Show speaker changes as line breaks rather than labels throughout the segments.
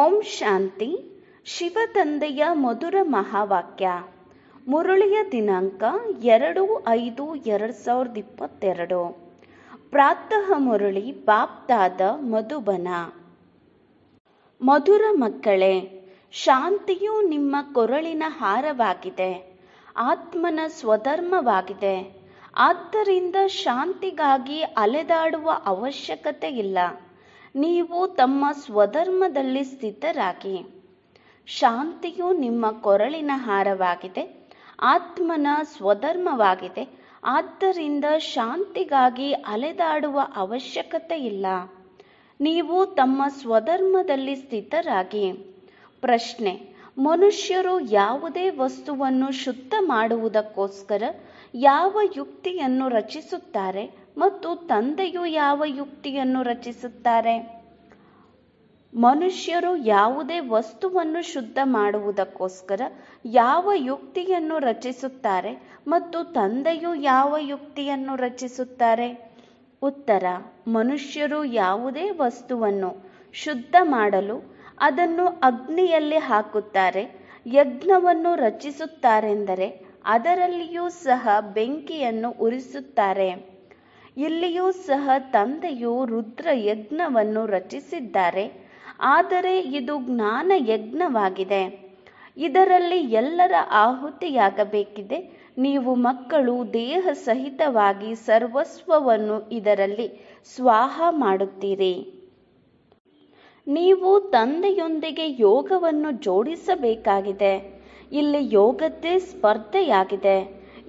ಓಂ ಶಾಂತಿ ಶಿವತಂದೆಯ ಮಧುರ ಮಹಾವಾಕ್ಯ ಮುರುಳಿಯ ದಿನಾಂಕ ಎರಡು ಐದು ಎರಡು ಸಾವಿರದ ಇಪ್ಪತ್ತೆರಡು ಪ್ರಾತಃ ಮುರುಳಿ ಬಾಪ್ತಾದ ಮಧುಬನ ಮಧುರ ಮಕ್ಕಳೇ ಶಾಂತಿಯು ನಿಮ್ಮ ಕೊರಳಿನ ಹಾರವಾಗಿದೆ ಆತ್ಮನ ಸ್ವಧರ್ಮವಾಗಿದೆ ಆದ್ದರಿಂದ ಶಾಂತಿಗಾಗಿ ಅಲೆದಾಡುವ ಅವಶ್ಯಕತೆ ಇಲ್ಲ ನೀವು ತಮ್ಮ ಸ್ವಧರ್ಮದಲ್ಲಿ ಸ್ಥಿತರಾಗಿ ಶಾಂತಿಯು ನಿಮ್ಮ ಕೊರಳಿನ ಹಾರವಾಗಿದೆ ಆತ್ಮನ ಸ್ವಧರ್ಮವಾಗಿದೆ ಆದ್ದರಿಂದ ಶಾಂತಿಗಾಗಿ ಅಲೆದಾಡುವ ಅವಶ್ಯಕತೆ ಇಲ್ಲ ನೀವು ತಮ್ಮ ಸ್ವಧರ್ಮದಲ್ಲಿ ಸ್ಥಿತರಾಗಿ ಪ್ರಶ್ನೆ ಮನುಷ್ಯರು ಯಾವುದೇ ವಸ್ತುವನ್ನು ಶುದ್ಧ ಮಾಡುವುದಕ್ಕೋಸ್ಕರ ಯಾವ ಯುಕ್ತಿಯನ್ನು ರಚಿಸುತ್ತಾರೆ ಮತ್ತು ತಂದೆಯು ಯಾವ ಯುಕ್ತಿಯನ್ನು ರಚಿಸುತ್ತಾರೆ ಮನುಷ್ಯರು ಯಾವುದೇ ವಸ್ತುವನ್ನು ಶುದ್ಧ ಮಾಡುವುದಕ್ಕೋಸ್ಕರ ಯಾವ ಯುಕ್ತಿಯನ್ನು ರಚಿಸುತ್ತಾರೆ ಮತ್ತು ತಂದೆಯು ಯಾವ ಯುಕ್ತಿಯನ್ನು ರಚಿಸುತ್ತಾರೆ ಉತ್ತರ ಮನುಷ್ಯರು ಯಾವುದೇ ವಸ್ತುವನ್ನು ಶುದ್ಧ ಮಾಡಲು ಅದನ್ನು ಅಗ್ನಿಯಲ್ಲಿ ಹಾಕುತ್ತಾರೆ ಯಜ್ಞವನ್ನು ರಚಿಸುತ್ತಾರೆಂದರೆ ಅದರಲ್ಲಿಯೂ ಸಹ ಬೆಂಕಿಯನ್ನು ಉರಿಸುತ್ತಾರೆ ಇಲ್ಲಿಯೂ ಸಹ ತಂದೆಯು ರುದ್ರ ಯಜ್ಞವನ್ನು ರಚಿಸಿದ್ದಾರೆ ಆದರೆ ಇದು ಜ್ಞಾನ ಯಜ್ಞವಾಗಿದೆ ಇದರಲ್ಲಿ ಎಲ್ಲರ ಆಹುತಿಯಾಗಬೇಕಿದೆ ನೀವು ಮಕ್ಕಳು ದೇಹ ಸಹಿತವಾಗಿ ಸರ್ವಸ್ವವನ್ನು ಇದರಲ್ಲಿ ಸ್ವಾಹ ಮಾಡುತ್ತೀರಿ ನೀವು ತಂದೆಯೊಂದಿಗೆ ಯೋಗವನ್ನು ಜೋಡಿಸಬೇಕಾಗಿದೆ ಇಲ್ಲಿ ಯೋಗಕ್ಕೆ ಸ್ಪರ್ಧೆಯಾಗಿದೆ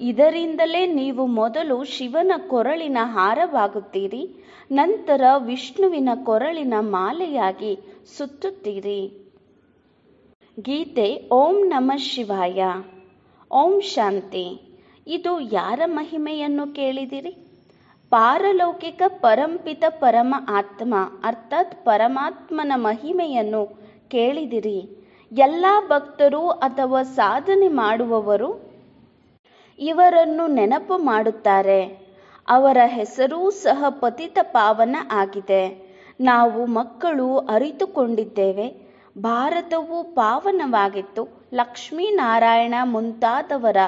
ಇದರಿಂದಲೇ ನೀವು ಮೊದಲು ಶಿವನ ಕೊರಳಿನ ಹಾರವಾಗುತ್ತೀರಿ ನಂತರ ವಿಷ್ಣುವಿನ ಕೊರಳಿನ ಮಾಲೆಯಾಗಿ ಸುತ್ತುತ್ತೀರಿ ಗೀತೆ ಓಂ ನಮ ಶಿವಾಯ ಓಂ ಶಾಂತಿ ಇದು ಯಾರ ಮಹಿಮೆಯನ್ನು ಕೇಳಿದಿರಿ ಪಾರಲೌಕಿಕ ಪರಂಪಿತ ಪರಮ ಆತ್ಮ ಅರ್ಥಾತ್ ಪರಮಾತ್ಮನ ಮಹಿಮೆಯನ್ನು ಕೇಳಿದಿರಿ ಎಲ್ಲ ಭಕ್ತರು ಅಥವಾ ಸಾಧನೆ ಮಾಡುವವರು ಇವರನ್ನು ನೆನಪು ಮಾಡುತ್ತಾರೆ ಅವರ ಹೆಸರೂ ಸಹ ಪತಿತ ಪಾವನ ಆಗಿದೆ ನಾವು ಮಕ್ಕಳು ಅರಿತುಕೊಂಡಿದ್ದೇವೆ ಭಾರತವು ಪಾವನವಾಗಿತ್ತು ಲಕ್ಷ್ಮೀನಾರಾಯಣ ಮುಂತಾದವರ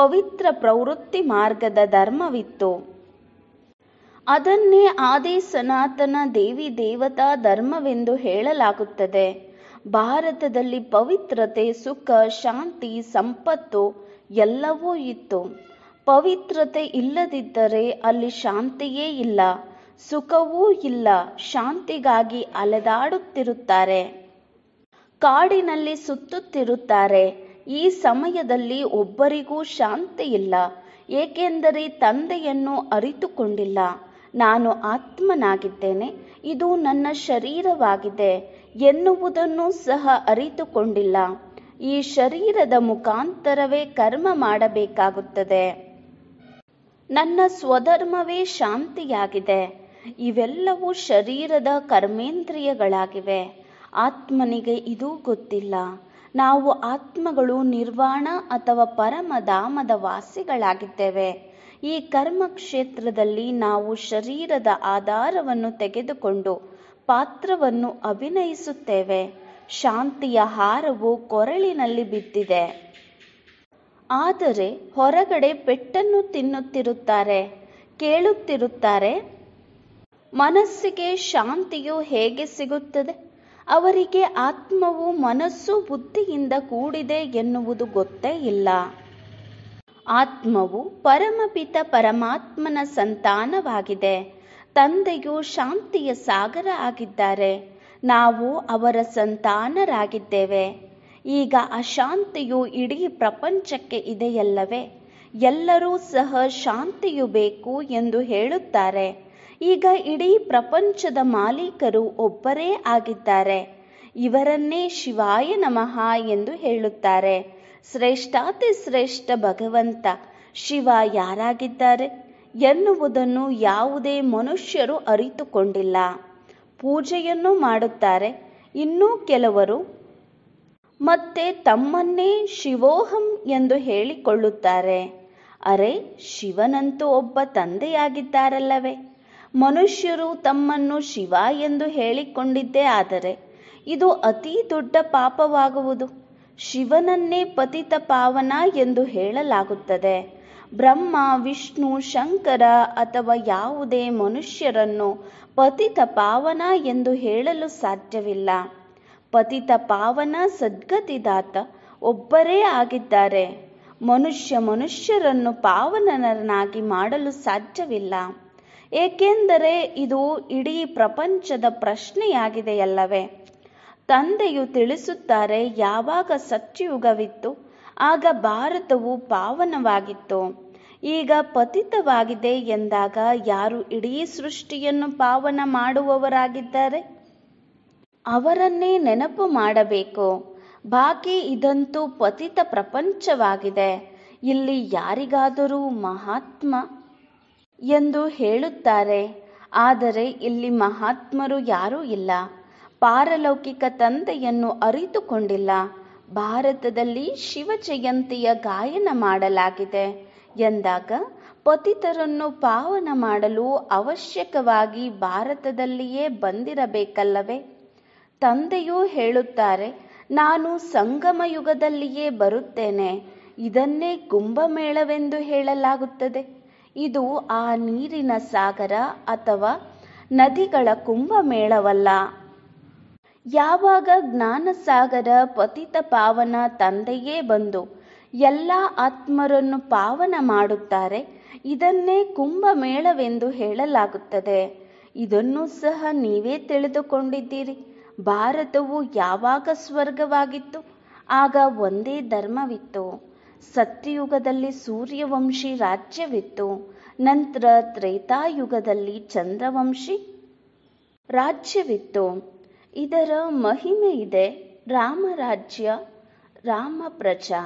ಪವಿತ್ರ ಪ್ರವೃತ್ತಿ ಮಾರ್ಗದ ಧರ್ಮವಿತ್ತು ಅದನ್ನೇ ಆದಿ ಸನಾತನ ದೇವಿ ದೇವತಾ ಧರ್ಮವೆಂದು ಹೇಳಲಾಗುತ್ತದೆ ಭಾರತದಲ್ಲಿ ಪವಿತ್ರತೆ ಸುಖ ಶಾಂತಿ ಸಂಪತ್ತು ಎಲ್ಲವೂ ಇತ್ತು ಪವಿತ್ರತೆ ಇಲ್ಲದಿದ್ದರೆ ಅಲ್ಲಿ ಶಾಂತಿಯೇ ಇಲ್ಲ ಸುಖವೂ ಇಲ್ಲ ಶಾಂತಿಗಾಗಿ ಅಲೆದಾಡುತ್ತಿರುತ್ತಾರೆ ಕಾಡಿನಲ್ಲಿ ಸುತ್ತುತ್ತಿರುತ್ತಾರೆ ಈ ಸಮಯದಲ್ಲಿ ಒಬ್ಬರಿಗೂ ಶಾಂತಿ ಇಲ್ಲ ಏಕೆಂದರೆ ತಂದೆಯನ್ನು ಅರಿತುಕೊಂಡಿಲ್ಲ ನಾನು ಆತ್ಮನಾಗಿದ್ದೇನೆ ಇದು ನನ್ನ ಶರೀರವಾಗಿದೆ ಎನ್ನುವುದನ್ನು ಸಹ ಅರಿತುಕೊಂಡಿಲ್ಲ ಈ ಶರೀರದ ಮುಖಾಂತರವೇ ಕರ್ಮ ಮಾಡಬೇಕಾಗುತ್ತದೆ ನನ್ನ ಸ್ವಧರ್ಮವೇ ಶಾಂತಿಯಾಗಿದೆ ಇವೆಲ್ಲವೂ ಶರೀರದ ಕರ್ಮೇಂದ್ರಿಯಗಳಾಗಿವೆ ಆತ್ಮನಿಗೆ ಇದೂ ಗೊತ್ತಿಲ್ಲ ನಾವು ಆತ್ಮಗಳು ನಿರ್ವಾಣ ಅಥವಾ ಪರಮಧಾಮದ ವಾಸಿಗಳಾಗಿದ್ದೇವೆ ಈ ಕರ್ಮ ಕ್ಷೇತ್ರದಲ್ಲಿ ನಾವು ಶರೀರದ ಆಧಾರವನ್ನು ತೆಗೆದುಕೊಂಡು ಪಾತ್ರವನ್ನು ಅಭಿನಯಿಸುತ್ತೇವೆ ಶಾಂತಿಯ ಹಾರವು ಕೊರಳಿನಲ್ಲಿ ಬಿದ್ದಿದೆ ಆದರೆ ಹೊರಗಡೆ ಪೆಟ್ಟನ್ನು ತಿನ್ನುತ್ತಿರುತ್ತಾರೆ ಕೇಳುತ್ತಿರುತ್ತಾರೆ ಮನಸ್ಸಿಗೆ ಶಾಂತಿಯು ಹೇಗೆ ಸಿಗುತ್ತದೆ ಅವರಿಗೆ ಆತ್ಮವು ಮನಸ್ಸು ಬುದ್ಧಿಯಿಂದ ಕೂಡಿದೆ ಎನ್ನುವುದು ಗೊತ್ತೇ ಇಲ್ಲ ಆತ್ಮವು ಪರಮಪಿತ ಪರಮಾತ್ಮನ ಸಂತಾನವಾಗಿದೆ ತಂದೆಯು ಶಾಂತಿಯ ಸಾಗರ ಆಗಿದ್ದಾರೆ ನಾವು ಅವರ ಸಂತಾನರಾಗಿದ್ದೇವೆ ಈಗ ಅಶಾಂತಿಯು ಇಡೀ ಪ್ರಪಂಚಕ್ಕೆ ಇದೆಯಲ್ಲವೇ ಎಲ್ಲರೂ ಸಹ ಶಾಂತಿಯು ಬೇಕು ಎಂದು ಹೇಳುತ್ತಾರೆ ಈಗ ಇಡೀ ಪ್ರಪಂಚದ ಮಾಲೀಕರು ಒಬ್ಬರೇ ಆಗಿದ್ದಾರೆ ಇವರನ್ನೇ ಶಿವಾಯ ನಮಃ ಎಂದು ಹೇಳುತ್ತಾರೆ ಶ್ರೇಷ್ಠಾತಿ ಶ್ರೇಷ್ಠ ಭಗವಂತ ಶಿವ ಯಾರಾಗಿದ್ದಾರೆ ಎನ್ನುವುದನ್ನು ಯಾವುದೇ ಮನುಷ್ಯರು ಅರಿತುಕೊಂಡಿಲ್ಲ ಪೂಜೆಯನ್ನು ಮಾಡುತ್ತಾರೆ ಇನ್ನೂ ಕೆಲವರು ಮತ್ತೆ ತಮ್ಮನ್ನೇ ಶಿವೋಹಂ ಎಂದು ಹೇಳಿಕೊಳ್ಳುತ್ತಾರೆ ಅರೆ ಶಿವನಂತೂ ಒಬ್ಬ ತಂದೆಯಾಗಿದ್ದಾರಲ್ಲವೇ ಮನುಷ್ಯರು ತಮ್ಮನ್ನು ಶಿವ ಎಂದು ಹೇಳಿಕೊಂಡಿದ್ದೇ ಆದರೆ ಇದು ಅತಿ ದೊಡ್ಡ ಪಾಪವಾಗುವುದು ಶಿವನನ್ನೇ ಪತಿತ ಪಾವನ ಎಂದು ಹೇಳಲಾಗುತ್ತದೆ ಬ್ರಹ್ಮ ವಿಷ್ಣು ಶಂಕರ ಅಥವಾ ಯಾವುದೇ ಮನುಷ್ಯರನ್ನು ಪತಿತ ಪಾವನ ಎಂದು ಹೇಳಲು ಸಾಧ್ಯವಿಲ್ಲ ಪತಿತ ಪಾವನ ಸದ್ಗತಿದಾತ ಒಬ್ಬರೇ ಆಗಿದ್ದಾರೆ ಮನುಷ್ಯ ಮನುಷ್ಯರನ್ನು ಪಾವನನರನ್ನಾಗಿ ಮಾಡಲು ಸಾಧ್ಯವಿಲ್ಲ ಏಕೆಂದರೆ ಇದು ಇಡೀ ಪ್ರಪಂಚದ ಪ್ರಶ್ನೆಯಾಗಿದೆಯಲ್ಲವೇ ತಂದೆಯು ತಿಳಿಸುತ್ತಾರೆ ಯಾವಾಗ ಸತ್ಯಯುಗವಿತ್ತು ಆಗ ಭಾರತವು ಪಾವನವಾಗಿತ್ತು ಈಗ ಪತಿತವಾಗಿದೆ ಎಂದಾಗ ಯಾರು ಇಡೀ ಸೃಷ್ಟಿಯನ್ನು ಪಾವನ ಮಾಡುವವರಾಗಿದ್ದಾರೆ ಅವರನ್ನೇ ನೆನಪು ಮಾಡಬೇಕು ಬಾಕಿ ಇದಂತೂ ಪತಿತ ಪ್ರಪಂಚವಾಗಿದೆ ಇಲ್ಲಿ ಯಾರಿಗಾದರೂ ಮಹಾತ್ಮ ಎಂದು ಹೇಳುತ್ತಾರೆ ಆದರೆ ಇಲ್ಲಿ ಮಹಾತ್ಮರು ಯಾರೂ ಇಲ್ಲ ಪಾರಲೌಕಿಕ ತಂದೆಯನ್ನು ಅರಿತುಕೊಂಡಿಲ್ಲ ಭಾರತದಲ್ಲಿ ಶಿವ ಜಯಂತಿಯ ಗಾಯನ ಮಾಡಲಾಗಿದೆ ಎಂದಾಗ ಪತಿತರನ್ನು ಪಾವನ ಮಾಡಲು ಅವಶ್ಯಕವಾಗಿ ಭಾರತದಲ್ಲಿಯೇ ಬಂದಿರಬೇಕಲ್ಲವೇ ತಂದೆಯೂ ಹೇಳುತ್ತಾರೆ ನಾನು ಸಂಗಮ ಯುಗದಲ್ಲಿಯೇ ಬರುತ್ತೇನೆ ಇದನ್ನೇ ಕುಂಭಮೇಳವೆಂದು ಹೇಳಲಾಗುತ್ತದೆ ಇದು ಆ ನೀರಿನ ಸಾಗರ ಅಥವಾ ನದಿಗಳ ಕುಂಭಮೇಳವಲ್ಲ ಯಾವಾಗ ಜ್ಞಾನಸಾಗರ ಪತಿತ ಪಾವನ ತಂದೆಯೇ ಬಂದು ಎಲ್ಲ ಆತ್ಮರನ್ನು ಪಾವನ ಮಾಡುತ್ತಾರೆ ಇದನ್ನೇ ಕುಂಭಮೇಳವೆಂದು ಹೇಳಲಾಗುತ್ತದೆ ಇದನ್ನು ಸಹ ನೀವೇ ತಿಳಿದುಕೊಂಡಿದ್ದೀರಿ ಭಾರತವು ಯಾವಾಗ ಸ್ವರ್ಗವಾಗಿತ್ತು ಆಗ ಒಂದೇ ಧರ್ಮವಿತ್ತು ಸತ್ಯಯುಗದಲ್ಲಿ ಸೂರ್ಯವಂಶಿ ರಾಜ್ಯವಿತ್ತು ನಂತರ ತ್ರೇತಾಯುಗದಲ್ಲಿ ಚಂದ್ರವಂಶಿ ರಾಜ್ಯವಿತ್ತು ಇದರ ಮಹಿಮೆ ಇದೆ ರಾಮರಾಜ್ಯ ರಾಮ ಪ್ರಜಾ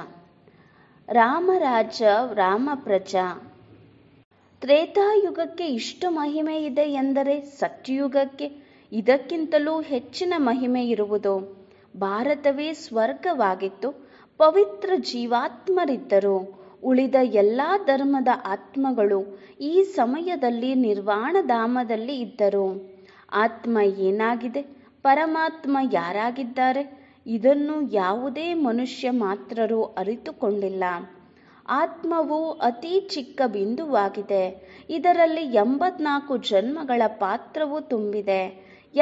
ರಾಮರಾಜ ರಾಮಪ್ರಜ ತ್ರೇತಾಯುಗಕ್ಕೆ ಇಷ್ಟು ಮಹಿಮೆ ಇದೆ ಎಂದರೆ ಸತ್ಯಯುಗಕ್ಕೆ ಇದಕ್ಕಿಂತಲೂ ಹೆಚ್ಚಿನ ಮಹಿಮೆ ಇರುವುದು ಭಾರತವೇ ಸ್ವರ್ಗವಾಗಿತ್ತು ಪವಿತ್ರ ಜೀವಾತ್ಮರಿದ್ದರು ಉಳಿದ ಎಲ್ಲ ಧರ್ಮದ ಆತ್ಮಗಳು ಈ ಸಮಯದಲ್ಲಿ ನಿರ್ವಾಣ ಧಾಮದಲ್ಲಿ ಇದ್ದರು ಆತ್ಮ ಏನಾಗಿದೆ ಪರಮಾತ್ಮ ಯಾರಾಗಿದ್ದಾರೆ ಇದನ್ನು ಯಾವುದೇ ಮನುಷ್ಯ ಮಾತ್ರರು ಅರಿತುಕೊಂಡಿಲ್ಲ ಆತ್ಮವು ಅತಿ ಚಿಕ್ಕ ಬಿಂದುವಾಗಿದೆ ಇದರಲ್ಲಿ ಎಂಬತ್ನಾಲ್ಕು ಜನ್ಮಗಳ ಪಾತ್ರವು ತುಂಬಿದೆ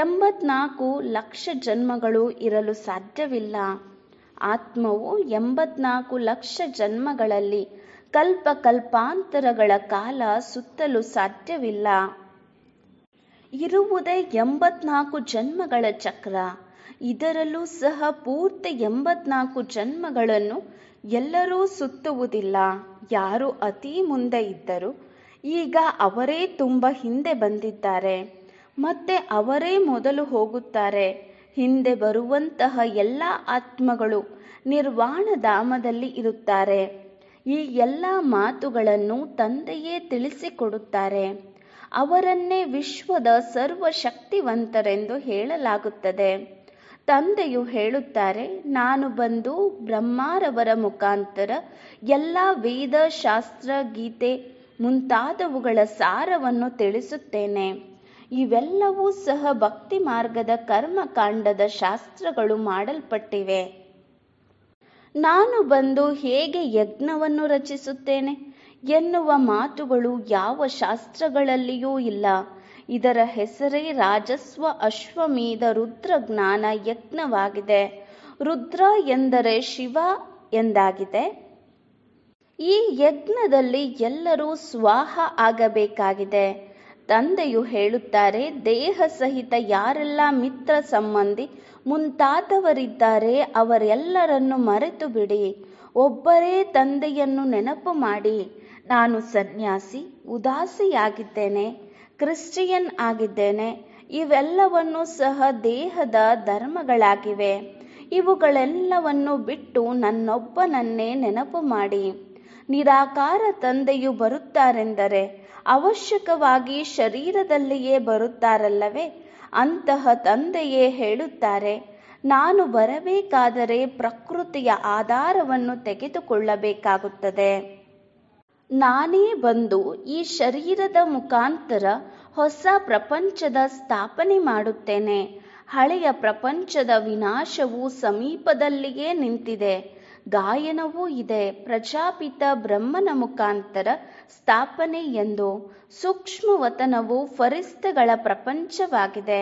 ಎಂಬತ್ನಾಲ್ಕು ಲಕ್ಷ ಜನ್ಮಗಳು ಇರಲು ಸಾಧ್ಯವಿಲ್ಲ ಆತ್ಮವು ಎಂಬತ್ನಾಲ್ಕು ಲಕ್ಷ ಜನ್ಮಗಳಲ್ಲಿ ಕಲ್ಪ ಕಲ್ಪಾಂತರಗಳ ಕಾಲ ಸುತ್ತಲು ಸಾಧ್ಯವಿಲ್ಲ ಇರುವುದೇ ಎಂಬತ್ನಾಲ್ಕು ಜನ್ಮಗಳ ಚಕ್ರ ಇದರಲ್ಲೂ ಸಹ ಪೂರ್ತಿ ಎಂಬತ್ನಾಲ್ಕು ಜನ್ಮಗಳನ್ನು ಎಲ್ಲರೂ ಸುತ್ತುವುದಿಲ್ಲ ಯಾರು ಅತಿ ಮುಂದೆ ಇದ್ದರು ಈಗ ಅವರೇ ತುಂಬ ಹಿಂದೆ ಬಂದಿದ್ದಾರೆ ಮತ್ತೆ ಅವರೇ ಮೊದಲು ಹೋಗುತ್ತಾರೆ ಹಿಂದೆ ಬರುವಂತಹ ಎಲ್ಲ ಆತ್ಮಗಳು ನಿರ್ವಾಣ ಧಾಮದಲ್ಲಿ ಇರುತ್ತಾರೆ ಈ ಎಲ್ಲ ಮಾತುಗಳನ್ನು ತಂದೆಯೇ ತಿಳಿಸಿಕೊಡುತ್ತಾರೆ ಅವರನ್ನೇ ವಿಶ್ವದ ಸರ್ವಶಕ್ತಿವಂತರೆಂದು ಹೇಳಲಾಗುತ್ತದೆ ತಂದೆಯು ಹೇಳುತ್ತಾರೆ ನಾನು ಬಂದು ಬ್ರಹ್ಮಾರವರ ಮುಖಾಂತರ ಎಲ್ಲ ವೇದ ಶಾಸ್ತ್ರ ಗೀತೆ ಮುಂತಾದವುಗಳ ಸಾರವನ್ನು ತಿಳಿಸುತ್ತೇನೆ ಇವೆಲ್ಲವೂ ಸಹ ಭಕ್ತಿ ಮಾರ್ಗದ ಕರ್ಮಕಾಂಡದ ಶಾಸ್ತ್ರಗಳು ಮಾಡಲ್ಪಟ್ಟಿವೆ ನಾನು ಬಂದು ಹೇಗೆ ಯಜ್ಞವನ್ನು ರಚಿಸುತ್ತೇನೆ ಎನ್ನುವ ಮಾತುಗಳು ಯಾವ ಶಾಸ್ತ್ರಗಳಲ್ಲಿಯೂ ಇಲ್ಲ ಇದರ ಹೆಸರೇ ರಾಜಸ್ವ ಅಶ್ವಮೇಧ ರುದ್ರ ಜ್ಞಾನ ಯಜ್ಞವಾಗಿದೆ ರುದ್ರ ಎಂದರೆ ಶಿವ ಎಂದಾಗಿದೆ ಈ ಯಜ್ಞದಲ್ಲಿ ಎಲ್ಲರೂ ಸ್ವಾಹ ಆಗಬೇಕಾಗಿದೆ ತಂದೆಯು ಹೇಳುತ್ತಾರೆ ದೇಹ ಸಹಿತ ಯಾರೆಲ್ಲ ಮಿತ್ರ ಸಂಬಂಧಿ ಮುಂತಾದವರಿದ್ದಾರೆ ಅವರೆಲ್ಲರನ್ನು ಮರೆತು ಬಿಡಿ ಒಬ್ಬರೇ ತಂದೆಯನ್ನು ನೆನಪು ಮಾಡಿ ನಾನು ಸನ್ಯಾಸಿ ಉದಾಸಿಯಾಗಿದ್ದೇನೆ ಕ್ರಿಶ್ಚಿಯನ್ ಆಗಿದ್ದೇನೆ ಇವೆಲ್ಲವನ್ನೂ ಸಹ ದೇಹದ ಧರ್ಮಗಳಾಗಿವೆ ಇವುಗಳೆಲ್ಲವನ್ನು ಬಿಟ್ಟು ನನ್ನೊಬ್ಬನನ್ನೇ ನೆನಪು ಮಾಡಿ ನಿರಾಕಾರ ತಂದೆಯು ಬರುತ್ತಾರೆಂದರೆ ಅವಶ್ಯಕವಾಗಿ ಶರೀರದಲ್ಲಿಯೇ ಬರುತ್ತಾರಲ್ಲವೇ ಅಂತಹ ತಂದೆಯೇ ಹೇಳುತ್ತಾರೆ ನಾನು ಬರಬೇಕಾದರೆ ಪ್ರಕೃತಿಯ ಆಧಾರವನ್ನು ತೆಗೆದುಕೊಳ್ಳಬೇಕಾಗುತ್ತದೆ ನಾನೇ ಬಂದು ಈ ಶರೀರದ ಮುಖಾಂತರ ಹೊಸ ಪ್ರಪಂಚದ ಸ್ಥಾಪನೆ ಮಾಡುತ್ತೇನೆ ಹಳೆಯ ಪ್ರಪಂಚದ ವಿನಾಶವು ಸಮೀಪದಲ್ಲಿಯೇ ನಿಂತಿದೆ ಗಾಯನವೂ ಇದೆ ಪ್ರಜಾಪಿತ ಬ್ರಹ್ಮನ ಮುಖಾಂತರ ಸ್ಥಾಪನೆ ಎಂದು ಸೂಕ್ಷ್ಮವತನವು ಫರಿಸ್ತಗಳ ಪ್ರಪಂಚವಾಗಿದೆ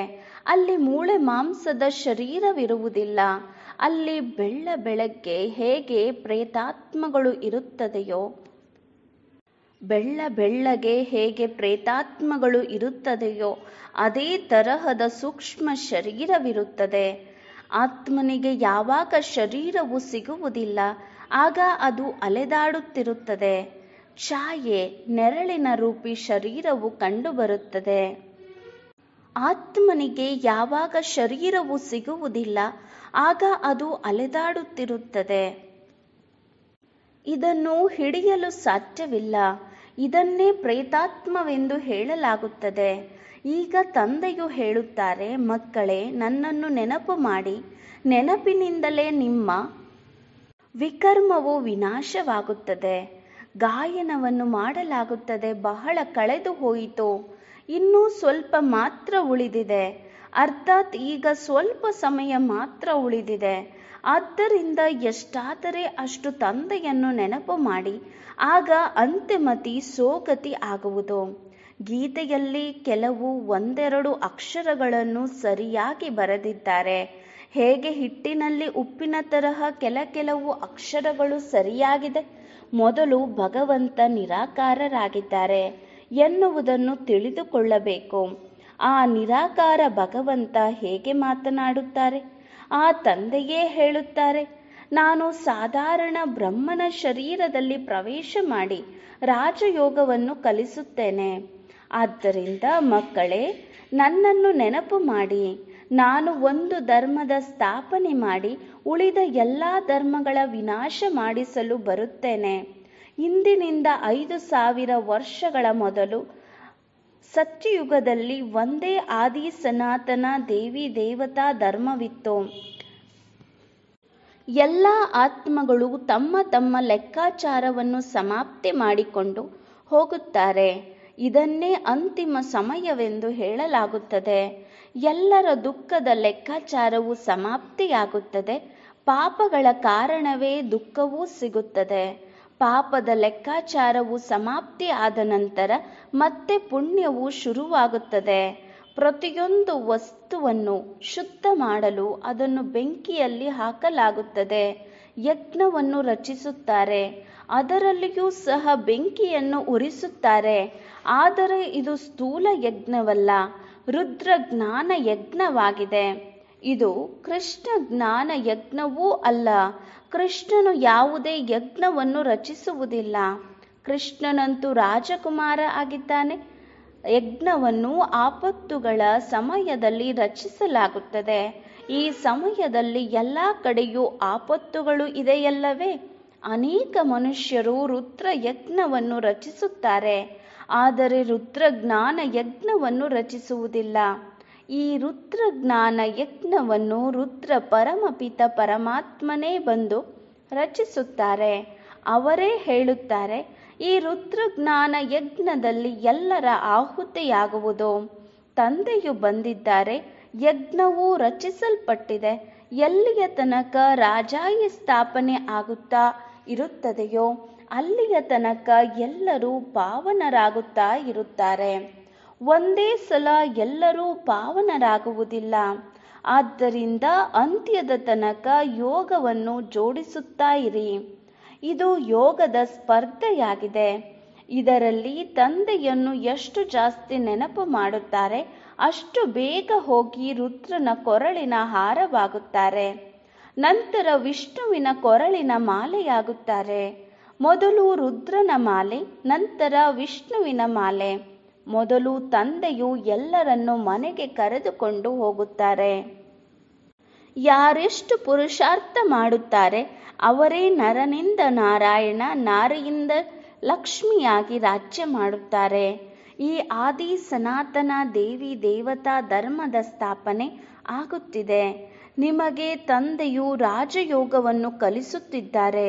ಅಲ್ಲಿ ಮೂಳೆ ಮಾಂಸದ ಶರೀರವಿರುವುದಿಲ್ಲ ಅಲ್ಲಿ ಬೆಳ್ಳ ಬೆಳಗ್ಗೆ ಹೇಗೆ ಪ್ರೇತಾತ್ಮಗಳು ಇರುತ್ತದೆಯೋ ಬೆಳ್ಳ ಬೆಳ್ಳಗೆ ಹೇಗೆ ಪ್ರೇತಾತ್ಮಗಳು ಇರುತ್ತದೆಯೋ ಅದೇ ತರಹದ ಸೂಕ್ಷ್ಮ ಶರೀರವಿರುತ್ತದೆ ಆತ್ಮನಿಗೆ ಯಾವಾಗ ಶರೀರವು ಸಿಗುವುದಿಲ್ಲ ಆಗ ಅದು ಅಲೆದಾಡುತ್ತಿರುತ್ತದೆ ಛಾಯೆ ನೆರಳಿನ ರೂಪಿ ಶರೀರವು ಕಂಡುಬರುತ್ತದೆ ಆತ್ಮನಿಗೆ ಯಾವಾಗ ಶರೀರವು ಸಿಗುವುದಿಲ್ಲ ಆಗ ಅದು ಅಲೆದಾಡುತ್ತಿರುತ್ತದೆ ಇದನ್ನು ಹಿಡಿಯಲು ಸಾಧ್ಯವಿಲ್ಲ ಇದನ್ನೇ ಪ್ರೇತಾತ್ಮವೆಂದು ಹೇಳಲಾಗುತ್ತದೆ ಈಗ ತಂದೆಯು ಹೇಳುತ್ತಾರೆ ಮಕ್ಕಳೇ ನನ್ನನ್ನು ನೆನಪು ಮಾಡಿ ನೆನಪಿನಿಂದಲೇ ನಿಮ್ಮ ವಿಕರ್ಮವು ವಿನಾಶವಾಗುತ್ತದೆ ಗಾಯನವನ್ನು ಮಾಡಲಾಗುತ್ತದೆ ಬಹಳ ಕಳೆದು ಹೋಯಿತು ಇನ್ನೂ ಸ್ವಲ್ಪ ಮಾತ್ರ ಉಳಿದಿದೆ ಅರ್ಥಾತ್ ಈಗ ಸ್ವಲ್ಪ ಸಮಯ ಮಾತ್ರ ಉಳಿದಿದೆ ಆದ್ದರಿಂದ ಎಷ್ಟಾದರೆ ಅಷ್ಟು ತಂದೆಯನ್ನು ನೆನಪು ಮಾಡಿ ಆಗ ಅಂತಿಮತಿ ಸೋಗತಿ ಆಗುವುದು ಗೀತೆಯಲ್ಲಿ ಕೆಲವು ಒಂದೆರಡು ಅಕ್ಷರಗಳನ್ನು ಸರಿಯಾಗಿ ಬರೆದಿದ್ದಾರೆ ಹೇಗೆ ಹಿಟ್ಟಿನಲ್ಲಿ ಉಪ್ಪಿನ ತರಹ ಕೆಲ ಕೆಲವು ಅಕ್ಷರಗಳು ಸರಿಯಾಗಿದೆ ಮೊದಲು ಭಗವಂತ ನಿರಾಕಾರರಾಗಿದ್ದಾರೆ ಎನ್ನುವುದನ್ನು ತಿಳಿದುಕೊಳ್ಳಬೇಕು ಆ ನಿರಾಕಾರ ಭಗವಂತ ಹೇಗೆ ಮಾತನಾಡುತ್ತಾರೆ ಆ ತಂದೆಯೇ ಹೇಳುತ್ತಾರೆ ನಾನು ಸಾಧಾರಣ ಬ್ರಹ್ಮನ ಶರೀರದಲ್ಲಿ ಪ್ರವೇಶ ಮಾಡಿ ರಾಜಯೋಗವನ್ನು ಕಲಿಸುತ್ತೇನೆ ಆದ್ದರಿಂದ ಮಕ್ಕಳೇ ನನ್ನನ್ನು ನೆನಪು ಮಾಡಿ ನಾನು ಒಂದು ಧರ್ಮದ ಸ್ಥಾಪನೆ ಮಾಡಿ ಉಳಿದ ಎಲ್ಲ ಧರ್ಮಗಳ ವಿನಾಶ ಮಾಡಿಸಲು ಬರುತ್ತೇನೆ ಇಂದಿನಿಂದ ಐದು ಸಾವಿರ ವರ್ಷಗಳ ಮೊದಲು ಸತ್ಯಯುಗದಲ್ಲಿ ಒಂದೇ ಆದಿ ಸನಾತನ ದೇವಿ ದೇವತಾ ಧರ್ಮವಿತ್ತು ಎಲ್ಲ ಆತ್ಮಗಳು ತಮ್ಮ ತಮ್ಮ ಲೆಕ್ಕಾಚಾರವನ್ನು ಸಮಾಪ್ತಿ ಮಾಡಿಕೊಂಡು ಹೋಗುತ್ತಾರೆ ಇದನ್ನೇ ಅಂತಿಮ ಸಮಯವೆಂದು ಹೇಳಲಾಗುತ್ತದೆ ಎಲ್ಲರ ದುಃಖದ ಲೆಕ್ಕಾಚಾರವು ಸಮಾಪ್ತಿಯಾಗುತ್ತದೆ ಪಾಪಗಳ ಕಾರಣವೇ ದುಃಖವೂ ಸಿಗುತ್ತದೆ ಪಾಪದ ಲೆಕ್ಕಾಚಾರವು ಸಮಾಪ್ತಿ ಆದ ನಂತರ ಮತ್ತೆ ಪುಣ್ಯವು ಶುರುವಾಗುತ್ತದೆ ಪ್ರತಿಯೊಂದು ವಸ್ತುವನ್ನು ಶುದ್ಧ ಮಾಡಲು ಅದನ್ನು ಬೆಂಕಿಯಲ್ಲಿ ಹಾಕಲಾಗುತ್ತದೆ ಯಜ್ಞವನ್ನು ರಚಿಸುತ್ತಾರೆ ಅದರಲ್ಲಿಯೂ ಸಹ ಬೆಂಕಿಯನ್ನು ಉರಿಸುತ್ತಾರೆ ಆದರೆ ಇದು ಸ್ಥೂಲ ಯಜ್ಞವಲ್ಲ ರುದ್ರ ಜ್ಞಾನ ಯಜ್ಞವಾಗಿದೆ ಇದು ಕೃಷ್ಣ ಜ್ಞಾನ ಯಜ್ಞವೂ ಅಲ್ಲ ಕೃಷ್ಣನು ಯಾವುದೇ ಯಜ್ಞವನ್ನು ರಚಿಸುವುದಿಲ್ಲ ಕೃಷ್ಣನಂತೂ ರಾಜಕುಮಾರ ಆಗಿದ್ದಾನೆ ಯಜ್ಞವನ್ನು ಆಪತ್ತುಗಳ ಸಮಯದಲ್ಲಿ ರಚಿಸಲಾಗುತ್ತದೆ ಈ ಸಮಯದಲ್ಲಿ ಎಲ್ಲ ಕಡೆಯೂ ಆಪತ್ತುಗಳು ಇದೆಯಲ್ಲವೇ ಅನೇಕ ಮನುಷ್ಯರು ರುದ್ರ ಯಜ್ಞವನ್ನು ರಚಿಸುತ್ತಾರೆ ಆದರೆ ರುದ್ರ ಜ್ಞಾನ ಯಜ್ಞವನ್ನು ರಚಿಸುವುದಿಲ್ಲ ಈ ರುದ್ರಜ್ಞಾನ ಯಜ್ಞವನ್ನು ರುದ್ರ ಪರಮಪಿತ ಪರಮಾತ್ಮನೇ ಬಂದು ರಚಿಸುತ್ತಾರೆ ಅವರೇ ಹೇಳುತ್ತಾರೆ ಈ ರುದ್ರಜ್ಞಾನ ಯಜ್ಞದಲ್ಲಿ ಎಲ್ಲರ ಆಹುತಿಯಾಗುವುದು ತಂದೆಯು ಬಂದಿದ್ದಾರೆ ಯಜ್ಞವು ರಚಿಸಲ್ಪಟ್ಟಿದೆ ಎಲ್ಲಿಯ ತನಕ ರಾಜಾಯ ಸ್ಥಾಪನೆ ಆಗುತ್ತಾ ಇರುತ್ತದೆಯೋ ಅಲ್ಲಿಯ ತನಕ ಎಲ್ಲರೂ ಪಾವನರಾಗುತ್ತಾ ಇರುತ್ತಾರೆ ಒಂದೇ ಸಲ ಎಲ್ಲರೂ ಪಾವನರಾಗುವುದಿಲ್ಲ ಆದ್ದರಿಂದ ಅಂತ್ಯದ ತನಕ ಯೋಗವನ್ನು ಜೋಡಿಸುತ್ತಾ ಇರಿ ಇದು ಯೋಗದ ಸ್ಪರ್ಧೆಯಾಗಿದೆ ಇದರಲ್ಲಿ ತಂದೆಯನ್ನು ಎಷ್ಟು ಜಾಸ್ತಿ ನೆನಪು ಮಾಡುತ್ತಾರೆ ಅಷ್ಟು ಬೇಗ ಹೋಗಿ ರುದ್ರನ ಕೊರಳಿನ ಹಾರವಾಗುತ್ತಾರೆ ನಂತರ ವಿಷ್ಣುವಿನ ಕೊರಳಿನ ಮಾಲೆಯಾಗುತ್ತಾರೆ ಮೊದಲು ರುದ್ರನ ಮಾಲೆ ನಂತರ ವಿಷ್ಣುವಿನ ಮಾಲೆ ಮೊದಲು ತಂದೆಯು ಎಲ್ಲರನ್ನು ಮನೆಗೆ ಕರೆದುಕೊಂಡು ಹೋಗುತ್ತಾರೆ ಯಾರೆಷ್ಟು ಪುರುಷಾರ್ಥ ಮಾಡುತ್ತಾರೆ ಅವರೇ ನರನಿಂದ ನಾರಾಯಣ ನಾರಿಯಿಂದ ಲಕ್ಷ್ಮಿಯಾಗಿ ರಾಜ್ಯ ಮಾಡುತ್ತಾರೆ ಈ ಆದಿ ಸನಾತನ ದೇವಿ ದೇವತಾ ಧರ್ಮದ ಸ್ಥಾಪನೆ ಆಗುತ್ತಿದೆ ನಿಮಗೆ ತಂದೆಯು ರಾಜಯೋಗವನ್ನು ಕಲಿಸುತ್ತಿದ್ದಾರೆ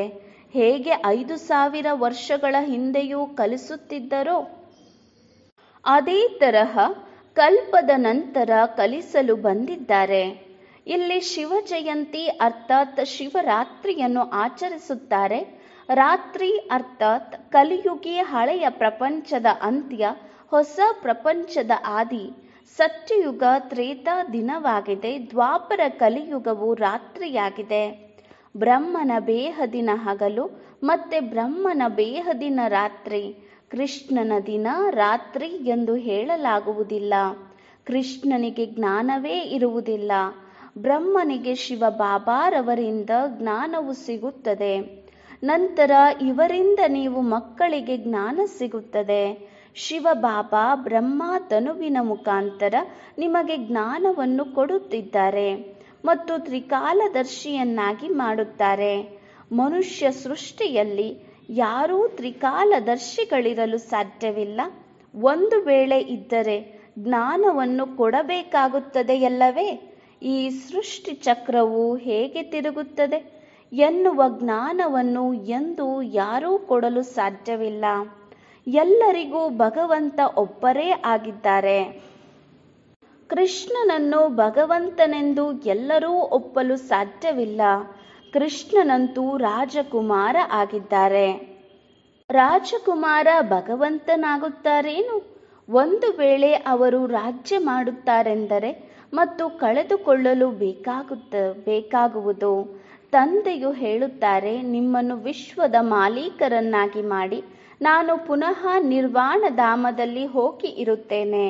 ಹೇಗೆ ಐದು ಸಾವಿರ ವರ್ಷಗಳ ಹಿಂದೆಯೂ ಕಲಿಸುತ್ತಿದ್ದರೋ ಅದೇ ತರಹ ಕಲ್ಪದ ನಂತರ ಕಲಿಸಲು ಬಂದಿದ್ದಾರೆ ಇಲ್ಲಿ ಶಿವ ಜಯಂತಿ ಅರ್ಥಾತ್ ಶಿವರಾತ್ರಿಯನ್ನು ಆಚರಿಸುತ್ತಾರೆ ರಾತ್ರಿ ಅರ್ಥಾತ್ ಕಲಿಯುಗಿ ಹಳೆಯ ಪ್ರಪಂಚದ ಅಂತ್ಯ ಹೊಸ ಪ್ರಪಂಚದ ಆದಿ ಸತ್ಯಯುಗ ತ್ರೇತಾ ದಿನವಾಗಿದೆ ದ್ವಾಪರ ಕಲಿಯುಗವು ರಾತ್ರಿಯಾಗಿದೆ ಬ್ರಹ್ಮನ ಬೇಹದಿನ ಹಗಲು ಮತ್ತೆ ಬ್ರಹ್ಮನ ಬೇಹದಿನ ರಾತ್ರಿ ಕೃಷ್ಣನ ದಿನ ರಾತ್ರಿ ಎಂದು ಹೇಳಲಾಗುವುದಿಲ್ಲ ಕೃಷ್ಣನಿಗೆ ಜ್ಞಾನವೇ ಇರುವುದಿಲ್ಲ ಬ್ರಹ್ಮನಿಗೆ ಶಿವ ಬಾಬಾರವರಿಂದ ಜ್ಞಾನವು ಸಿಗುತ್ತದೆ ನಂತರ ಇವರಿಂದ ನೀವು ಮಕ್ಕಳಿಗೆ ಜ್ಞಾನ ಸಿಗುತ್ತದೆ ಶಿವ ಬಾಬಾ ಬ್ರಹ್ಮ ತನುವಿನ ಮುಖಾಂತರ ನಿಮಗೆ ಜ್ಞಾನವನ್ನು ಕೊಡುತ್ತಿದ್ದಾರೆ ಮತ್ತು ತ್ರಿಕಾಲದರ್ಶಿಯನ್ನಾಗಿ ಮಾಡುತ್ತಾರೆ ಮನುಷ್ಯ ಸೃಷ್ಟಿಯಲ್ಲಿ ಯಾರೂ ತ್ರಿಕಾಲದರ್ಶಿಗಳಿರಲು ಸಾಧ್ಯವಿಲ್ಲ ಒಂದು ವೇಳೆ ಇದ್ದರೆ ಜ್ಞಾನವನ್ನು ಕೊಡಬೇಕಾಗುತ್ತದೆಯಲ್ಲವೇ ಈ ಸೃಷ್ಟಿ ಚಕ್ರವು ಹೇಗೆ ತಿರುಗುತ್ತದೆ ಎನ್ನುವ ಜ್ಞಾನವನ್ನು ಎಂದು ಯಾರೂ ಕೊಡಲು ಸಾಧ್ಯವಿಲ್ಲ ಎಲ್ಲರಿಗೂ ಭಗವಂತ ಒಬ್ಬರೇ ಆಗಿದ್ದಾರೆ ಕೃಷ್ಣನನ್ನು ಭಗವಂತನೆಂದು ಎಲ್ಲರೂ ಒಪ್ಪಲು ಸಾಧ್ಯವಿಲ್ಲ ಕೃಷ್ಣನಂತೂ ರಾಜಕುಮಾರ ಆಗಿದ್ದಾರೆ ರಾಜಕುಮಾರ ಭಗವಂತನಾಗುತ್ತಾರೇನು ಒಂದು ವೇಳೆ ಅವರು ರಾಜ್ಯ ಮಾಡುತ್ತಾರೆಂದರೆ ಮತ್ತು ಕಳೆದುಕೊಳ್ಳಲು ಬೇಕಾಗುತ್ತ ಬೇಕಾಗುವುದು ತಂದೆಯು ಹೇಳುತ್ತಾರೆ ನಿಮ್ಮನ್ನು ವಿಶ್ವದ ಮಾಲೀಕರನ್ನಾಗಿ ಮಾಡಿ ನಾನು ಪುನಃ ನಿರ್ವಾಣ ಧಾಮದಲ್ಲಿ ಹೋಗಿ ಇರುತ್ತೇನೆ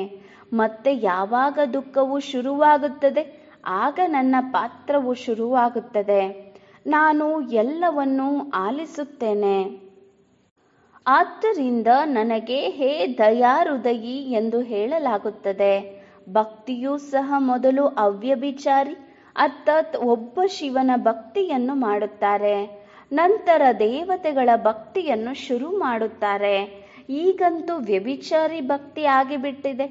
ಮತ್ತೆ ಯಾವಾಗ ದುಃಖವು ಶುರುವಾಗುತ್ತದೆ ಆಗ ನನ್ನ ಪಾತ್ರವು ಶುರುವಾಗುತ್ತದೆ ನಾನು ಎಲ್ಲವನ್ನೂ ಆಲಿಸುತ್ತೇನೆ ಆದ್ದರಿಂದ ನನಗೆ ಹೇ ದಯಾರುದಯಿ ಎಂದು ಹೇಳಲಾಗುತ್ತದೆ ಭಕ್ತಿಯೂ ಸಹ ಮೊದಲು ಅವ್ಯಭಿಚಾರಿ ಅರ್ಥಾತ್ ಒಬ್ಬ ಶಿವನ ಭಕ್ತಿಯನ್ನು ಮಾಡುತ್ತಾರೆ ನಂತರ ದೇವತೆಗಳ ಭಕ್ತಿಯನ್ನು ಶುರು ಮಾಡುತ್ತಾರೆ ಈಗಂತೂ ವ್ಯಭಿಚಾರಿ ಭಕ್ತಿ ಆಗಿಬಿಟ್ಟಿದೆ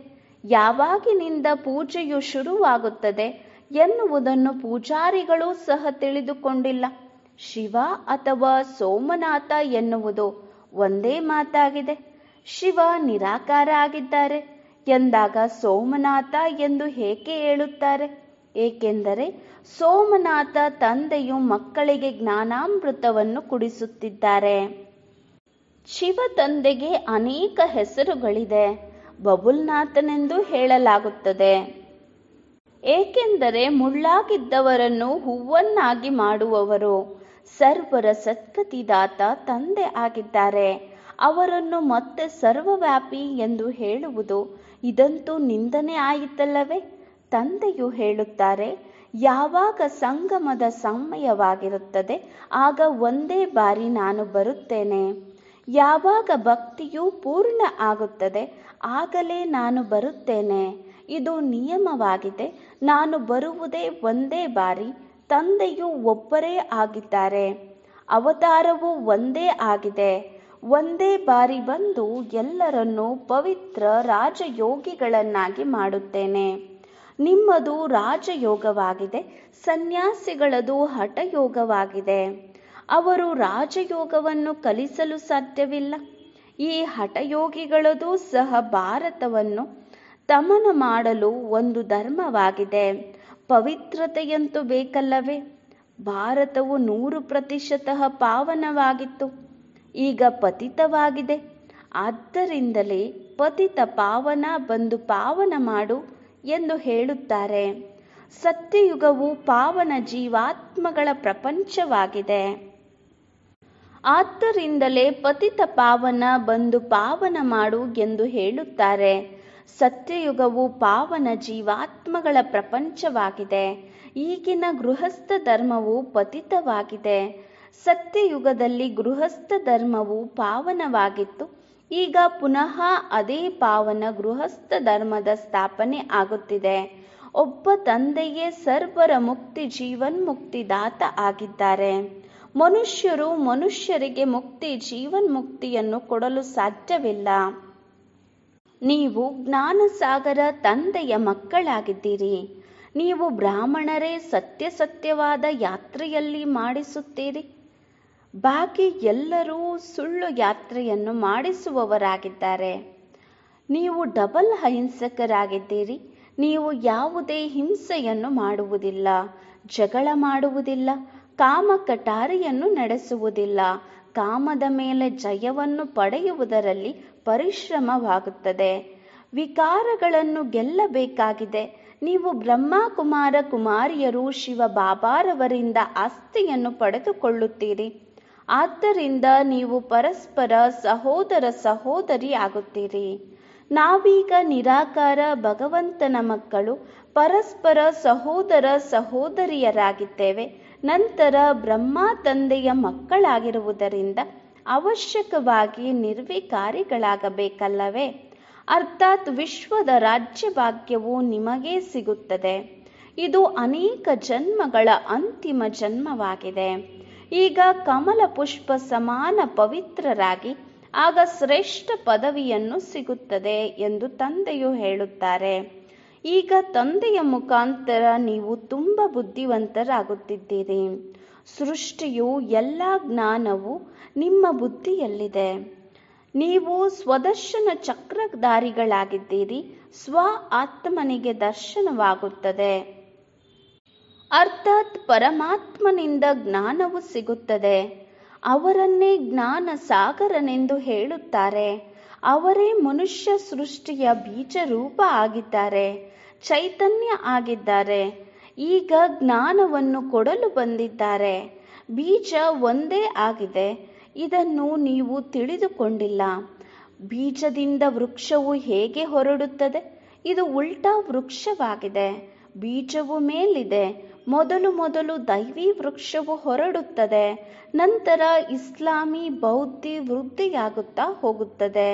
ಯಾವಾಗಿನಿಂದ ಪೂಜೆಯು ಶುರುವಾಗುತ್ತದೆ ಎನ್ನುವುದನ್ನು ಪೂಜಾರಿಗಳು ಸಹ ತಿಳಿದುಕೊಂಡಿಲ್ಲ ಶಿವ ಅಥವಾ ಸೋಮನಾಥ ಎನ್ನುವುದು ಒಂದೇ ಮಾತಾಗಿದೆ ಶಿವ ನಿರಾಕಾರ ಆಗಿದ್ದಾರೆ ಎಂದಾಗ ಸೋಮನಾಥ ಎಂದು ಏಕೆ ಹೇಳುತ್ತಾರೆ ಏಕೆಂದರೆ ಸೋಮನಾಥ ತಂದೆಯು ಮಕ್ಕಳಿಗೆ ಜ್ಞಾನಾಮೃತವನ್ನು ಕುಡಿಸುತ್ತಿದ್ದಾರೆ ಶಿವ ತಂದೆಗೆ ಅನೇಕ ಹೆಸರುಗಳಿದೆ ಬಬುಲ್ನಾಥನೆಂದು ಹೇಳಲಾಗುತ್ತದೆ ಏಕೆಂದರೆ ಮುಳ್ಳಾಗಿದ್ದವರನ್ನು ಹೂವನ್ನಾಗಿ ಮಾಡುವವರು ಸರ್ವರ ಸತ್ಕತಿದಾತ ತಂದೆ ಆಗಿದ್ದಾರೆ ಅವರನ್ನು ಮತ್ತೆ ಸರ್ವವ್ಯಾಪಿ ಎಂದು ಹೇಳುವುದು ಇದಂತೂ ನಿಂದನೆ ಆಯಿತಲ್ಲವೇ ತಂದೆಯು ಹೇಳುತ್ತಾರೆ ಯಾವಾಗ ಸಂಗಮದ ಸಮಯವಾಗಿರುತ್ತದೆ ಆಗ ಒಂದೇ ಬಾರಿ ನಾನು ಬರುತ್ತೇನೆ ಯಾವಾಗ ಭಕ್ತಿಯು ಪೂರ್ಣ ಆಗುತ್ತದೆ ಆಗಲೇ ನಾನು ಬರುತ್ತೇನೆ ಇದು ನಿಯಮವಾಗಿದೆ ನಾನು ಬರುವುದೇ ಒಂದೇ ಬಾರಿ ತಂದೆಯು ಒಬ್ಬರೇ ಆಗಿದ್ದಾರೆ ಅವತಾರವು ಒಂದೇ ಆಗಿದೆ ಒಂದೇ ಬಾರಿ ಬಂದು ಎಲ್ಲರನ್ನೂ ಪವಿತ್ರ ರಾಜಯೋಗಿಗಳನ್ನಾಗಿ ಮಾಡುತ್ತೇನೆ ನಿಮ್ಮದು ರಾಜಯೋಗವಾಗಿದೆ ಸನ್ಯಾಸಿಗಳದು ಹಠಯೋಗವಾಗಿದೆ ಅವರು ರಾಜಯೋಗವನ್ನು ಕಲಿಸಲು ಸಾಧ್ಯವಿಲ್ಲ ಈ ಹಠಯೋಗಿಗಳದು ಸಹ ಭಾರತವನ್ನು ದಮನ ಮಾಡಲು ಒಂದು ಧರ್ಮವಾಗಿದೆ ಪವಿತ್ರತೆಯಂತೂ ಬೇಕಲ್ಲವೇ ಭಾರತವು ನೂರು ಪ್ರತಿಶತ ಪಾವನವಾಗಿತ್ತು ಈಗ ಪತಿತವಾಗಿದೆ ಆದ್ದರಿಂದಲೇ ಪತಿತ ಪಾವನ ಬಂದು ಪಾವನ ಮಾಡು ಎಂದು ಹೇಳುತ್ತಾರೆ ಸತ್ಯಯುಗವು ಪಾವನ ಜೀವಾತ್ಮಗಳ ಪ್ರಪಂಚವಾಗಿದೆ ಆದ್ದರಿಂದಲೇ ಪತಿತ ಪಾವನ ಬಂದು ಪಾವನ ಮಾಡು ಎಂದು ಹೇಳುತ್ತಾರೆ ಸತ್ಯಯುಗವು ಪಾವನ ಜೀವಾತ್ಮಗಳ ಪ್ರಪಂಚವಾಗಿದೆ ಈಗಿನ ಗೃಹಸ್ಥ ಧರ್ಮವು ಪತಿತವಾಗಿದೆ ಸತ್ಯಯುಗದಲ್ಲಿ ಗೃಹಸ್ಥ ಧರ್ಮವು ಪಾವನವಾಗಿತ್ತು ಈಗ ಪುನಃ ಅದೇ ಪಾವನ ಗೃಹಸ್ಥ ಧರ್ಮದ ಸ್ಥಾಪನೆ ಆಗುತ್ತಿದೆ ಒಬ್ಬ ತಂದೆಯೇ ಸರ್ವರ ಮುಕ್ತಿ ಜೀವನ್ ಮುಕ್ತಿ ದಾತ ಆಗಿದ್ದಾರೆ ಮನುಷ್ಯರು ಮನುಷ್ಯರಿಗೆ ಮುಕ್ತಿ ಜೀವನ್ ಮುಕ್ತಿಯನ್ನು ಕೊಡಲು ಸಾಧ್ಯವಿಲ್ಲ ನೀವು ಜ್ಞಾನಸಾಗರ ತಂದೆಯ ಮಕ್ಕಳಾಗಿದ್ದೀರಿ ನೀವು ಬ್ರಾಹ್ಮಣರೇ ಸತ್ಯ ಸತ್ಯವಾದ ಯಾತ್ರೆಯಲ್ಲಿ ಮಾಡಿಸುತ್ತೀರಿ ಬಾಕಿ ಎಲ್ಲರೂ ಸುಳ್ಳು ಯಾತ್ರೆಯನ್ನು ಮಾಡಿಸುವವರಾಗಿದ್ದಾರೆ ನೀವು ಡಬಲ್ ಅಹಿಂಸಕರಾಗಿದ್ದೀರಿ ನೀವು ಯಾವುದೇ ಹಿಂಸೆಯನ್ನು ಮಾಡುವುದಿಲ್ಲ ಜಗಳ ಮಾಡುವುದಿಲ್ಲ ಕಾಮ ಕಟಾರಿಯನ್ನು ನಡೆಸುವುದಿಲ್ಲ ಕಾಮದ ಮೇಲೆ ಜಯವನ್ನು ಪಡೆಯುವುದರಲ್ಲಿ ಪರಿಶ್ರಮವಾಗುತ್ತದೆ ವಿಕಾರಗಳನ್ನು ಗೆಲ್ಲಬೇಕಾಗಿದೆ ನೀವು ಬ್ರಹ್ಮಕುಮಾರ ಕುಮಾರಿಯರು ಶಿವ ಬಾಬಾರವರಿಂದ ಆಸ್ತಿಯನ್ನು ಪಡೆದುಕೊಳ್ಳುತ್ತೀರಿ ಆದ್ದರಿಂದ ನೀವು ಪರಸ್ಪರ ಸಹೋದರ ಸಹೋದರಿ ಆಗುತ್ತೀರಿ ನಾವೀಗ ನಿರಾಕಾರ ಭಗವಂತನ ಮಕ್ಕಳು ಪರಸ್ಪರ ಸಹೋದರ ಸಹೋದರಿಯರಾಗಿದ್ದೇವೆ ನಂತರ ಬ್ರಹ್ಮ ತಂದೆಯ ಮಕ್ಕಳಾಗಿರುವುದರಿಂದ ಅವಶ್ಯಕವಾಗಿ ನಿರ್ವಿಕಾರಿಗಳಾಗಬೇಕಲ್ಲವೇ ಅರ್ಥಾತ್ ವಿಶ್ವದ ರಾಜ್ಯಭಾಗ್ಯವು ನಿಮಗೇ ಸಿಗುತ್ತದೆ ಇದು ಅನೇಕ ಜನ್ಮಗಳ ಅಂತಿಮ ಜನ್ಮವಾಗಿದೆ ಈಗ ಕಮಲ ಪುಷ್ಪ ಸಮಾನ ಪವಿತ್ರರಾಗಿ ಆಗ ಶ್ರೇಷ್ಠ ಪದವಿಯನ್ನು ಸಿಗುತ್ತದೆ ಎಂದು ತಂದೆಯು ಹೇಳುತ್ತಾರೆ ಈಗ ತಂದೆಯ ಮುಖಾಂತರ ನೀವು ತುಂಬ ಬುದ್ಧಿವಂತರಾಗುತ್ತಿದ್ದೀರಿ ಸೃಷ್ಟಿಯು ಎಲ್ಲ ಜ್ಞಾನವು ನಿಮ್ಮ ಬುದ್ಧಿಯಲ್ಲಿದೆ ನೀವು ಸ್ವದರ್ಶನ ಚಕ್ರಧಾರಿಗಳಾಗಿದ್ದೀರಿ ಸ್ವ ಆತ್ಮನಿಗೆ ದರ್ಶನವಾಗುತ್ತದೆ ಅರ್ಥಾತ್ ಪರಮಾತ್ಮನಿಂದ ಜ್ಞಾನವು ಸಿಗುತ್ತದೆ ಅವರನ್ನೇ ಜ್ಞಾನ ಸಾಗರನೆಂದು ಹೇಳುತ್ತಾರೆ ಅವರೇ ಮನುಷ್ಯ ಸೃಷ್ಟಿಯ ಬೀಜ ರೂಪ ಆಗಿದ್ದಾರೆ ಚೈತನ್ಯ ಆಗಿದ್ದಾರೆ ಈಗ ಜ್ಞಾನವನ್ನು ಕೊಡಲು ಬಂದಿದ್ದಾರೆ ಬೀಜ ಒಂದೇ ಆಗಿದೆ ಇದನ್ನು ನೀವು ತಿಳಿದುಕೊಂಡಿಲ್ಲ ಬೀಜದಿಂದ ವೃಕ್ಷವು ಹೇಗೆ ಹೊರಡುತ್ತದೆ ಇದು ಉಲ್ಟಾ ವೃಕ್ಷವಾಗಿದೆ ಬೀಜವು ಮೇಲಿದೆ ಮೊದಲು ಮೊದಲು ದೈವಿ ವೃಕ್ಷವು ಹೊರಡುತ್ತದೆ ನಂತರ ಇಸ್ಲಾಮಿ ಬೌದ್ಧಿ ವೃದ್ಧಿಯಾಗುತ್ತಾ ಹೋಗುತ್ತದೆ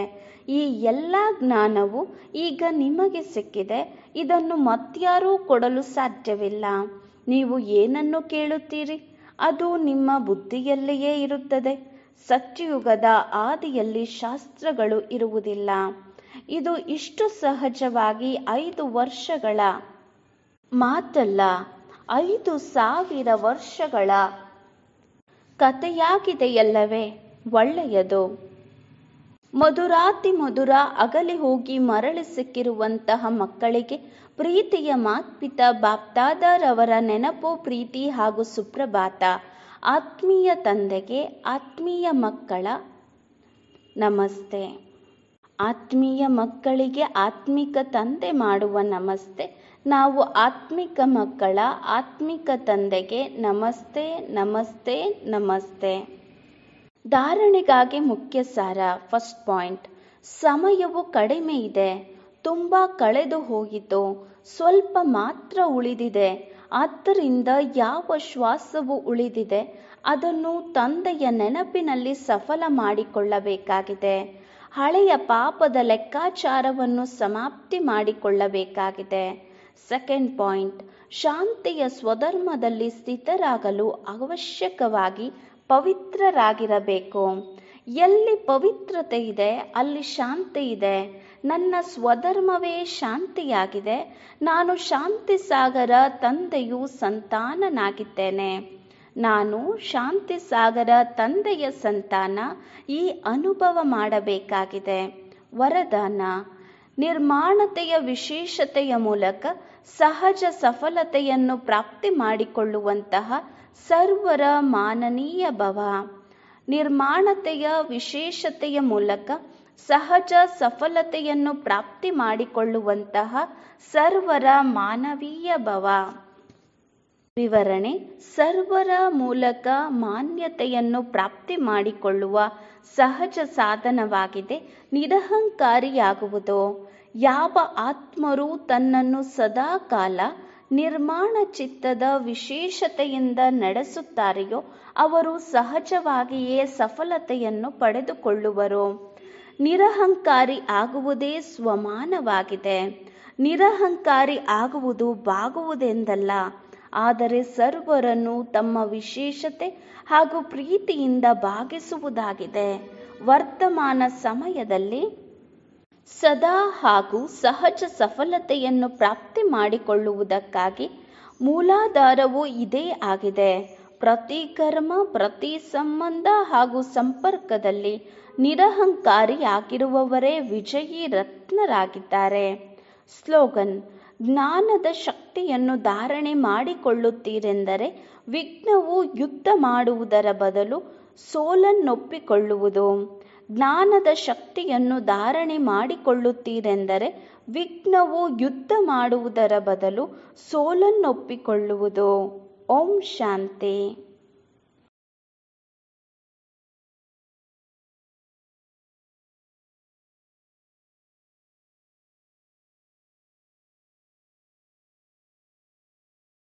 ಈ ಎಲ್ಲ ಜ್ಞಾನವು ಈಗ ನಿಮಗೆ ಸಿಕ್ಕಿದೆ ಇದನ್ನು ಮತ್ಯಾರೂ ಕೊಡಲು ಸಾಧ್ಯವಿಲ್ಲ ನೀವು ಏನನ್ನು ಕೇಳುತ್ತೀರಿ ಅದು ನಿಮ್ಮ ಬುದ್ಧಿಯಲ್ಲಿಯೇ ಇರುತ್ತದೆ ಸತ್ಯಯುಗದ ಆದಿಯಲ್ಲಿ ಶಾಸ್ತ್ರಗಳು ಇರುವುದಿಲ್ಲ ಇದು ಇಷ್ಟು ಸಹಜವಾಗಿ ಐದು ವರ್ಷಗಳ ಮಾತಲ್ಲ ಐದು ಸಾವಿರ ವರ್ಷಗಳ ಕಥೆಯಾಗಿದೆಯಲ್ಲವೇ ಒಳ್ಳೆಯದು ಮಧುರಾತಿ ಮಧುರ ಅಗಲಿ ಹೋಗಿ ಮರಳಿ ಸಿಕ್ಕಿರುವಂತಹ ಮಕ್ಕಳಿಗೆ ಪ್ರೀತಿಯ ಮಾತ್ಪಿತ ಬಾಪ್ತಾದರವರ ನೆನಪು ಪ್ರೀತಿ ಹಾಗೂ ಸುಪ್ರಭಾತ ಆತ್ಮೀಯ ತಂದೆಗೆ ಆತ್ಮೀಯ ಮಕ್ಕಳ ನಮಸ್ತೆ ಆತ್ಮೀಯ ಮಕ್ಕಳಿಗೆ ಆತ್ಮಿಕ ತಂದೆ ಮಾಡುವ ನಮಸ್ತೆ ನಾವು ಆತ್ಮಿಕ ಮಕ್ಕಳ ಆತ್ಮಿಕ ತಂದೆಗೆ ನಮಸ್ತೆ ನಮಸ್ತೆ ನಮಸ್ತೆ ಧಾರಣೆಗಾಗಿ ಮುಖ್ಯ ಸಾರ ಫಸ್ಟ್ ಪಾಯಿಂಟ್ ಸಮಯವು ಕಡಿಮೆ ಇದೆ ತುಂಬ ಕಳೆದು ಹೋಗಿತು ಸ್ವಲ್ಪ ಮಾತ್ರ ಉಳಿದಿದೆ ಆದ್ದರಿಂದ ಯಾವ ಶ್ವಾಸವು ಉಳಿದಿದೆ ಅದನ್ನು ತಂದೆಯ ನೆನಪಿನಲ್ಲಿ ಸಫಲ ಮಾಡಿಕೊಳ್ಳಬೇಕಾಗಿದೆ ಹಳೆಯ ಪಾಪದ ಲೆಕ್ಕಾಚಾರವನ್ನು ಸಮಾಪ್ತಿ ಮಾಡಿಕೊಳ್ಳಬೇಕಾಗಿದೆ ಸೆಕೆಂಡ್ ಪಾಯಿಂಟ್ ಶಾಂತಿಯ ಸ್ವಧರ್ಮದಲ್ಲಿ ಸ್ಥಿತರಾಗಲು ಅವಶ್ಯಕವಾಗಿ ಪವಿತ್ರರಾಗಿರಬೇಕು ಎಲ್ಲಿ ಪವಿತ್ರತೆ ಇದೆ ಅಲ್ಲಿ ಶಾಂತಿ ಇದೆ ನನ್ನ ಸ್ವಧರ್ಮವೇ ಶಾಂತಿಯಾಗಿದೆ ನಾನು ಶಾಂತಿ ಸಾಗರ ತಂದೆಯು ಸಂತಾನನಾಗಿದ್ದೇನೆ ನಾನು ಶಾಂತಿ ಸಾಗರ ತಂದೆಯ ಸಂತಾನ ಈ ಅನುಭವ ಮಾಡಬೇಕಾಗಿದೆ ವರದಾನ ನಿರ್ಮಾಣತೆಯ ವಿಶೇಷತೆಯ ಮೂಲಕ ಸಹಜ ಸಫಲತೆಯನ್ನು ಪ್ರಾಪ್ತಿ ಮಾಡಿಕೊಳ್ಳುವಂತಹ ಸರ್ವರ ಮಾನನೀಯ ಭವ ನಿರ್ಮಾಣತೆಯ ವಿಶೇಷತೆಯ ಮೂಲಕ ಸಹಜ ಸಫಲತೆಯನ್ನು ಪ್ರಾಪ್ತಿ ಮಾಡಿಕೊಳ್ಳುವಂತಹ ಸರ್ವರ ಮಾನವೀಯ ಭವ ವಿವರಣೆ ಸರ್ವರ ಮೂಲಕ ಮಾನ್ಯತೆಯನ್ನು ಪ್ರಾಪ್ತಿ ಮಾಡಿಕೊಳ್ಳುವ ಸಹಜ ಸಾಧನವಾಗಿದೆ ನಿರಹಂಕಾರಿಯಾಗುವುದು ಯಾವ ಆತ್ಮರು ತನ್ನನ್ನು ಸದಾಕಾಲ ನಿರ್ಮಾಣ ಚಿತ್ತದ ವಿಶೇಷತೆಯಿಂದ ನಡೆಸುತ್ತಾರೆಯೋ ಅವರು ಸಹಜವಾಗಿಯೇ ಸಫಲತೆಯನ್ನು ಪಡೆದುಕೊಳ್ಳುವರು ನಿರಹಂಕಾರಿ ಆಗುವುದೇ ಸ್ವಮಾನವಾಗಿದೆ ನಿರಹಂಕಾರಿ ಆಗುವುದು ಬಾಗುವುದೆಂದಲ್ಲ ಆದರೆ ಸರ್ವರನ್ನು ತಮ್ಮ ವಿಶೇಷತೆ ಹಾಗೂ ಪ್ರೀತಿಯಿಂದ ಭಾಗಿಸುವುದಾಗಿದೆ ವರ್ತಮಾನ ಸಮಯದಲ್ಲಿ ಸದಾ ಹಾಗೂ ಸಹಜ ಸಫಲತೆಯನ್ನು ಪ್ರಾಪ್ತಿ ಮಾಡಿಕೊಳ್ಳುವುದಕ್ಕಾಗಿ ಮೂಲಾಧಾರವು ಇದೇ ಆಗಿದೆ ಪ್ರತಿ ಕರ್ಮ ಪ್ರತಿ ಸಂಬಂಧ ಹಾಗೂ ಸಂಪರ್ಕದಲ್ಲಿ ನಿರಹಂಕಾರಿಯಾಗಿರುವವರೇ ವಿಜಯಿ ರತ್ನರಾಗಿದ್ದಾರೆ ಸ್ಲೋಗನ್ ಜ್ಞಾನದ ಶಕ್ತಿಯನ್ನು ಧಾರಣೆ ಮಾಡಿಕೊಳ್ಳುತ್ತೀರೆಂದರೆ ವಿಘ್ನವು ಯುದ್ಧ ಮಾಡುವುದರ ಬದಲು ಸೋಲನ್ನೊಪ್ಪಿಕೊಳ್ಳುವುದು ಜ್ಞಾನದ ಶಕ್ತಿಯನ್ನು ಧಾರಣೆ ಮಾಡಿಕೊಳ್ಳುತ್ತೀರೆಂದರೆ ವಿಘ್ನವು ಯುದ್ಧ ಮಾಡುವುದರ ಬದಲು ಸೋಲನ್ನೊಪ್ಪಿಕೊಳ್ಳುವುದು ಓಂ ಶಾಂತಿ